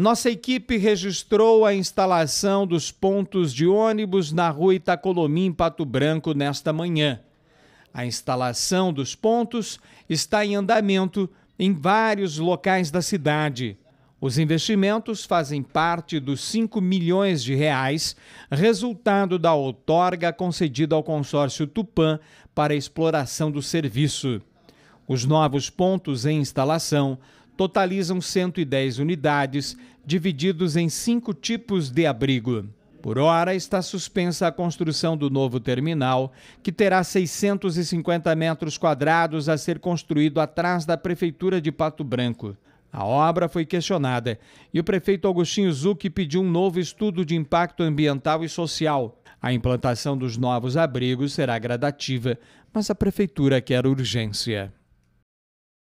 Nossa equipe registrou a instalação dos pontos de ônibus na rua Itacolomim, Pato Branco, nesta manhã. A instalação dos pontos está em andamento em vários locais da cidade. Os investimentos fazem parte dos 5 milhões de reais, resultado da outorga concedida ao consórcio Tupã para exploração do serviço. Os novos pontos em instalação totalizam 110 unidades, divididos em cinco tipos de abrigo. Por hora, está suspensa a construção do novo terminal, que terá 650 metros quadrados a ser construído atrás da Prefeitura de Pato Branco. A obra foi questionada e o prefeito Agostinho Zucchi pediu um novo estudo de impacto ambiental e social. A implantação dos novos abrigos será gradativa, mas a prefeitura quer urgência.